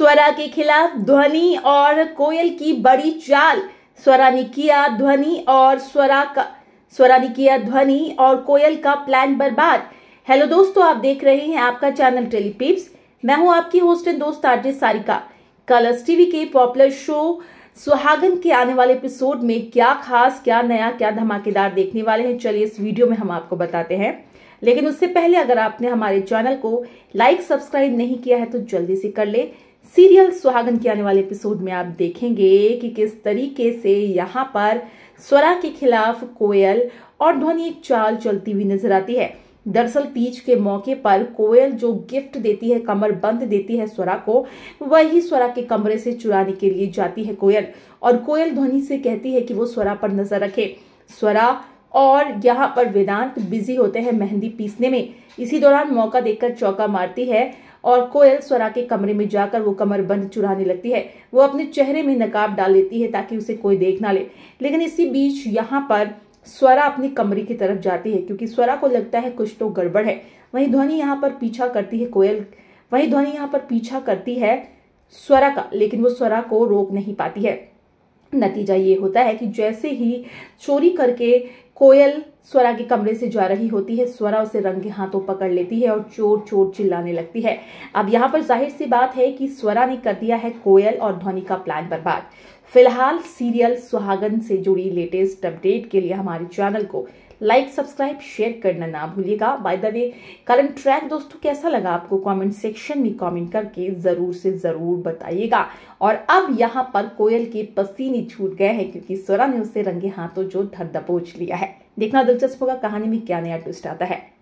स्वरा के खिलाफ ध्वनि और कोयल की बड़ी चाल स्वरा ने किया ध्वनि और स्वरा का स्वरा ने किया ध्वनि और कोयल का प्लान बर्बाद हेलो दोस्तों आप देख रहे हैं आपका चैनल टेलीपिप्स मैं हूं आपकी होस्ट एंड दोस्त आरजे सारिका कलर्स टीवी के पॉपुलर शो सुहागन के आने वाले एपिसोड में क्या खास क्या नया क्या धमाकेदार देखने वाले हैं चलिए इस वीडियो में हम आपको बताते हैं लेकिन उससे पहले अगर आपने हमारे चैनल को लाइक सब्सक्राइब नहीं किया है तो जल्दी से कर ले सीरियल सुहागन के आने वाले एपिसोड में आप देखेंगे कि किस तरीके से यहाँ पर स्वरा के खिलाफ कोयल और ध्वनि एक चाल चलती हुई नजर आती है दरअसल तीज के मौके पर कोयल जो गिफ्ट देती है कमर बंद देती है स्वरा को वही स्वरा के कमरे से चुराने के लिए जाती है कोयल और कोयल ध्वनि से कहती है कि वो स्वरा पर नजर रखे स्वरा और यहाँ पर वेदांत बिजी होते हैं मेहंदी पीसने में इसी दौरान मौका देखकर चौका मारती है और कोयल स्वरा के कमरे में जाकर वो कमर बंद चुराने लगती है वो अपने चेहरे में नकाब डाल लेती है ताकि उसे कोई देख ना ले लेकिन इसी बीच यहाँ पर स्वरा अपने कमरे की तरफ जाती है क्योंकि स्वरा को लगता है कुछ तो गड़बड़ है वहीं ध्वनि यहाँ पर पीछा करती है कोयल वहीं ध्वनि यहाँ पर पीछा करती है स्वरा का लेकिन वो स्वरा को रोक नहीं पाती है नतीजा ये होता है कि जैसे ही चोरी करके कोयल स्वरा के कमरे से जा रही होती है स्वरा उसे रंगे हाथों पकड़ लेती है और चोर चोर चिल्लाने लगती है अब यहाँ पर जाहिर सी बात है कि स्वरा ने कर दिया है कोयल और ध्वनि का प्लान बर्बाद फिलहाल सीरियल सुहागन से जुड़ी लेटेस्ट अपडेट के लिए हमारे चैनल को लाइक सब्सक्राइब शेयर करना ना भूलिएगा by the way current track दोस्तों कैसा लगा आपको कमेंट सेक्शन में कमेंट करके ज़रूर से ज़रूर बताइएगा और अब यहाँ पर कोयल के पसीने छूट गए हैं क्योंकि स्वरा ने उसे रंगे हाथों जो धर दबोच लिया है देखना दिलचस्प होगा कहानी में क्या नया ट्विस्ट आता है